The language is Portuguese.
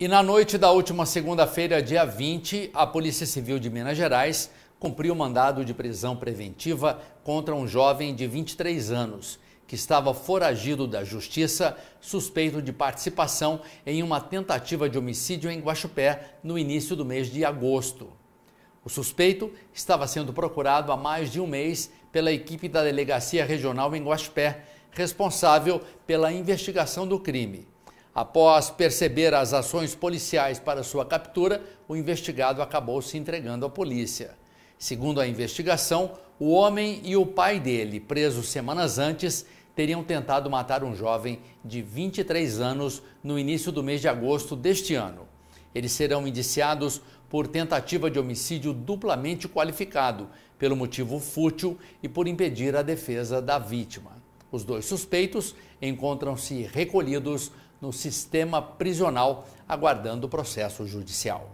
E na noite da última segunda-feira, dia 20, a Polícia Civil de Minas Gerais cumpriu mandado de prisão preventiva contra um jovem de 23 anos que estava foragido da justiça, suspeito de participação em uma tentativa de homicídio em Guaxupé no início do mês de agosto. O suspeito estava sendo procurado há mais de um mês pela equipe da Delegacia Regional em Guaxupé, responsável pela investigação do crime. Após perceber as ações policiais para sua captura, o investigado acabou se entregando à polícia. Segundo a investigação, o homem e o pai dele, presos semanas antes, teriam tentado matar um jovem de 23 anos no início do mês de agosto deste ano. Eles serão indiciados por tentativa de homicídio duplamente qualificado, pelo motivo fútil e por impedir a defesa da vítima. Os dois suspeitos encontram-se recolhidos no sistema prisional, aguardando o processo judicial.